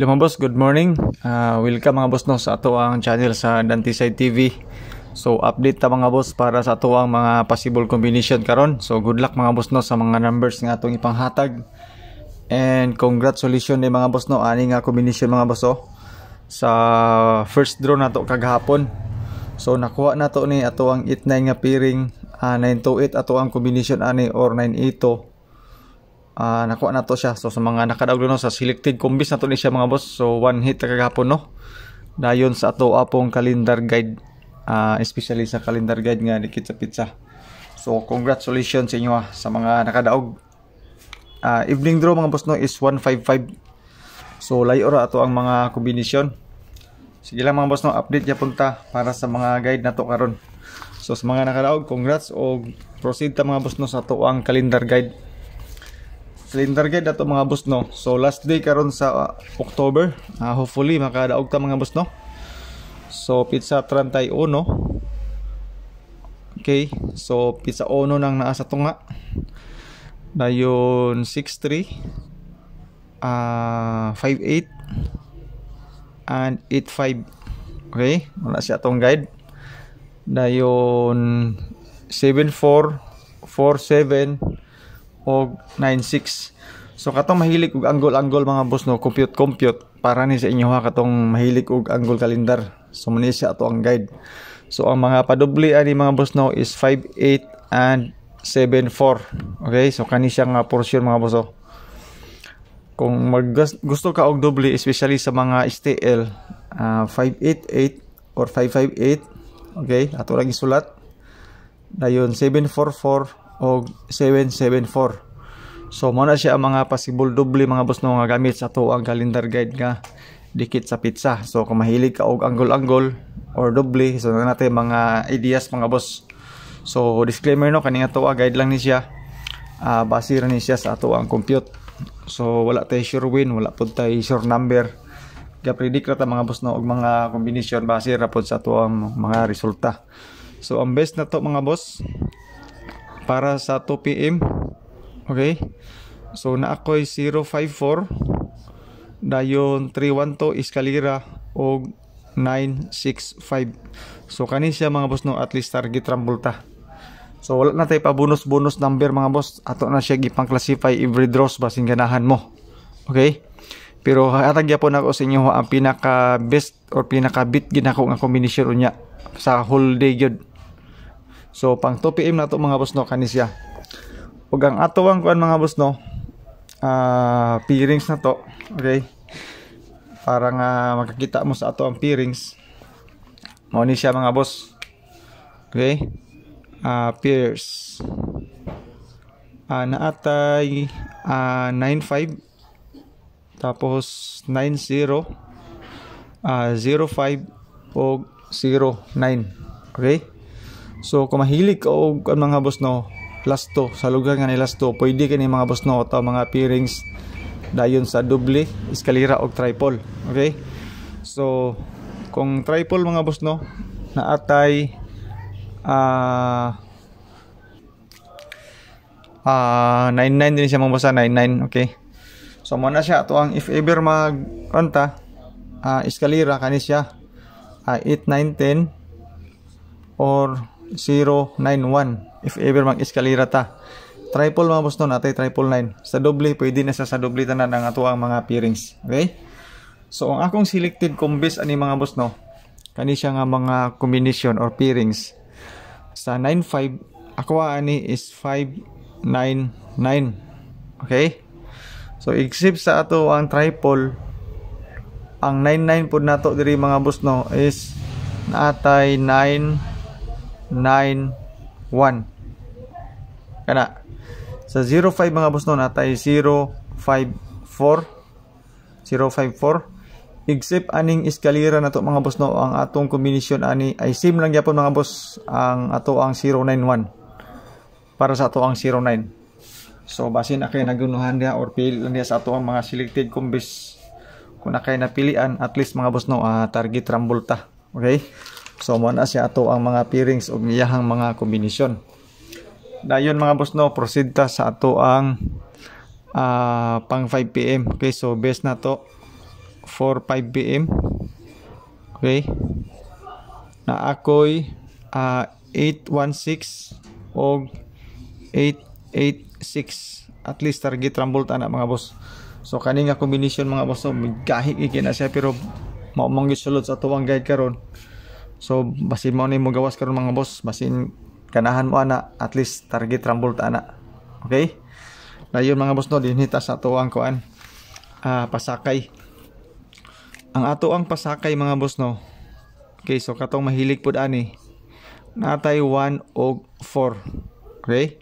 Hello mga boss, good morning. Uh, welcome mga boss no sa ato ang channel sa Dantisay TV. So update ta mga boss para sa ato ang mga possible combination karon. So good luck mga boss no sa mga numbers nga atong ipanghatag. And congratulations ni eh, mga boss no ani nga combination mga boss oh. Sa first draw nato kagahapon. So nakuha nato ni ato ang 89 nga piring uh, 928 ato ang combination ani or 982 uh, nakuha na to siya so sa mga nakadaog no sa selected combis na to ni siya mga boss so one hit kagahapon no dayon sa ato apong calendar guide uh, especially sa calendar guide nga dikit sa pizza so congratulations sa inyo ha, ah, sa mga nakadaog uh, evening draw mga boss no is 155 so layo ra ato ang mga kombinasyon sige lang mga boss no update ya punta para sa mga guide nato karon so sa mga nakadaog congrats og proceed ta mga boss no sa ato ang calendar guide cylinder gate ato mga boss no so last day karon sa uh, October uh, hopefully makadaog ta mga boss no so pizza 31 okay so pizza ono nang naa sa tunga dayon 63 uh, 58 and 85 okay wala siya tong guide dayon 7447 og 96 so katong mahilig og angle angle mga boss no compute compute para ni sa inyo ha katong mahilig og angle calendar so muna siya ato ang guide so ang mga padoble ani mga boss no is 58 and 74 okay so kani siya nga portion mga boss oh. kung mag gusto ka og doble especially sa mga STL uh, 588 or 558 okay ato lang isulat dayon 744 o 774 so muna siya ang mga possible doble mga boss no nga gamit sa to ang calendar guide nga dikit sa pizza so kung mahilig ka og angle-angle or doble so na natin mga ideas mga boss so disclaimer no kani nga to guide lang ni siya uh, ah, basira ni siya sa ato ang compute so wala tay sure win wala pud tay sure number ga predict ra ta mga boss no og mga combination basira pud sa ato ang mga resulta so ang best na to mga boss para sa 2 PM. Okay? So na ako'y 054 dayon 312 Escalera og 965. So kani siya mga boss no at least target rambulta So wala na tay pa bonus-bonus number mga boss. Ato na siya gipang-classify every draws basin ganahan mo. Okay? Pero hatag gyapon ako sa inyo ang pinaka best or pinaka bit gina ko nga combination unya sa whole day gyud. So pang 2 PM na to mga boss no kani siya. Ug ang atowang kuan mga boss no uh, ah, pairings na to, okay? Para nga makakita mo sa ato ang pairings. Mao ni siya mga boss. Okay? Uh, peers. Uh, naatay uh, 95 tapos 90 uh, 05 o 09. Okay? So kung mahilig ka og ang mga busno, lasto sa lugar nga ni lasto, pwede kini mga busno ta mga pairings dayon sa doble, eskalera o triple. Okay? So kung triple mga busno, naatay ah uh, Uh, 99 din siya mabasa 99 ah, okay so mo na siya to ang if ever mag ranta uh, ah, eskalera kani siya uh, 8 9 10 or 0.091 if ever mag-eskalera ta. Triple mga boss nun, atay triple 9. Sa doble, pwede na sa sa doble tanan ang ato ang mga pairings. Okay? So, ang akong selected combis ani mga boss no, kani siya nga mga combination or pairings. Sa 9.5, ako ani is 5.99. Okay? So, except sa ato ang triple, ang 99 pud nato diri mga boss no is naatay 9 0.91 kana sa 05 mga boss no natay 054 054 except aning eskalera na to mga boss no ang atong kombinasyon ani ay same lang gyapon mga boss ang ato ang 091 para sa ato ang 09 so basin na kay nagunuhan dia or pili lang dia sa ato ang mga selected kumbis kung na kay napilian at least mga boss no uh, target rambol ta okay So mo na siya ato ang mga pairings ug niyahang mga kombinasyon. Dayon mga boss no, proceed ta sa ato ang uh, pang 5 pm. Okay, so base na to 4 5 pm. Okay. Na ako'y uh, ah, 816 og 886 at least target rumble ta na mga boss. So kaning nga kombinasyon mga boss, so, migkahi na siya pero maumang gisulod sa tuwang guide karon So basin mo ni mo gawas karon mga boss, basin kanahan mo ana at least target rambol ta ana. Okay? Na Dayon mga boss no dinhi ta sa tuang kuan uh, pasakay. Ang ato ang pasakay mga boss no. Okay, so katong mahilig pud ani. Natay 1 og 4. Okay?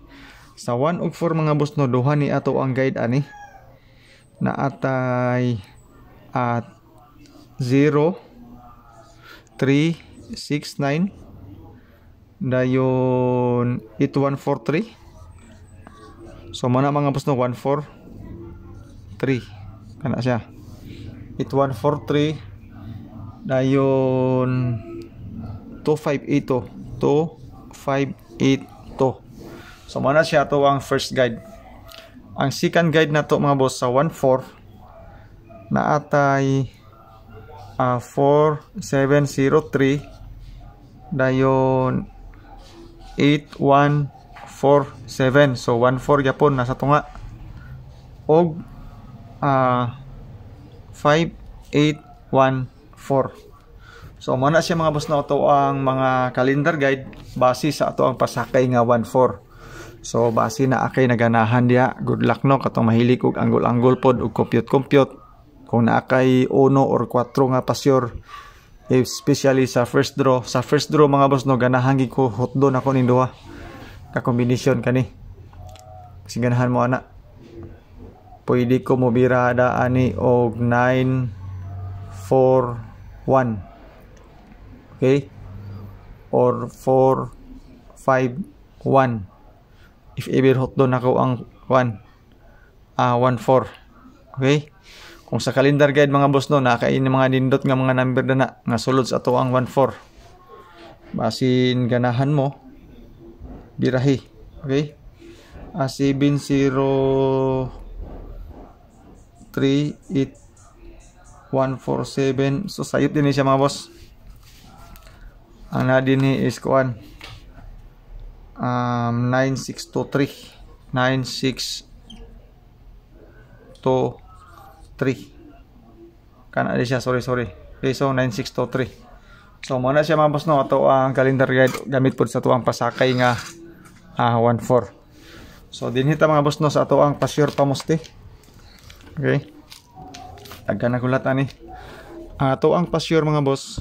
Sa 1 og 4 mga boss no duha ni ato ang guide ani. Naatay at 0 3 69 dayon 8143 so mana mga pasno 143 kana siya 8143 dayon 2582 2582 so mana siya to ang first guide ang second guide na to mga boss sa 14 na atay uh, ah, 4703 dayon 8147 so 14 gyapon nasa tunga og uh, ah, 5814 so mo na siya mga boss na ato ang mga calendar guide base sa ato ang pasakay nga 14 so base na akay naganahan diha good luck no katong mahilig og anggol-anggol pod og compute compute kung na naakay 1 or 4 nga pasyor eh, especially sa first draw sa first draw mga boss no ganahan gid ko na ako ni duha ka kombinasyon kani kasi ganahan mo ana pwede ko mo da ani og 9 4 1 okay or 4 5 1 if ever hotdon ako ang 1 ah uh, 1 4 okay kung sa calendar guide mga boss no, nakain ng mga nindot nga mga number na na, nga sulod sa ato ang 14. Basin ganahan mo, birahi. Okay? Asibin 0 38147. So sayop din siya mga boss. Ang na din is kuan. Um 9623 96 to 3 kana di siya sorry sorry peso 9623 so mo na siya mga boss no ato ang calendar guide gamit po sa tuang pasakay nga uh, ah, 14 so dinhita mga boss no sa ato ang pasir pamusti okay agka na kulat ani ato ang pasir mga boss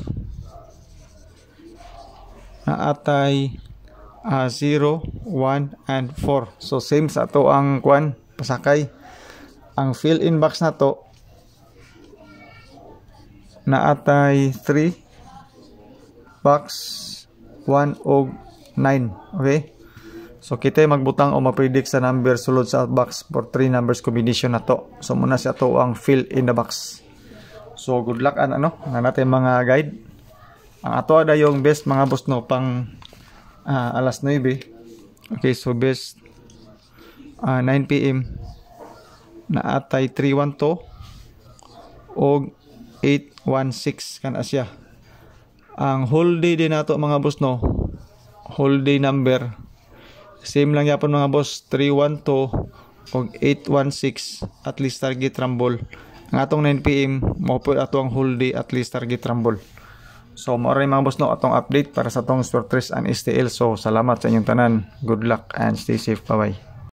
na atay uh, 0, 1, and 4. So, same sa to ang kwan, pasakay. Ang fill-in box na to, na atay 3 box 1 og 9 okay so kita magbutang o mapredict sa number sulod sa box for 3 numbers combination na to so muna sa to ang fill in the box so good luck an ano na natin mga guide ang ato ada yung best mga boss no pang uh, alas 9 okay so best uh, 9 pm na atay 312 og 816 kan Asia. ang whole day din nato mga boss no whole day number same lang yapon mga boss 312 og 816 at least target rumble ang atong 9pm mo po atong whole day at least target rumble so mao mga boss no atong update para sa atong Fortress and STL so salamat sa inyong tanan good luck and stay safe bye bye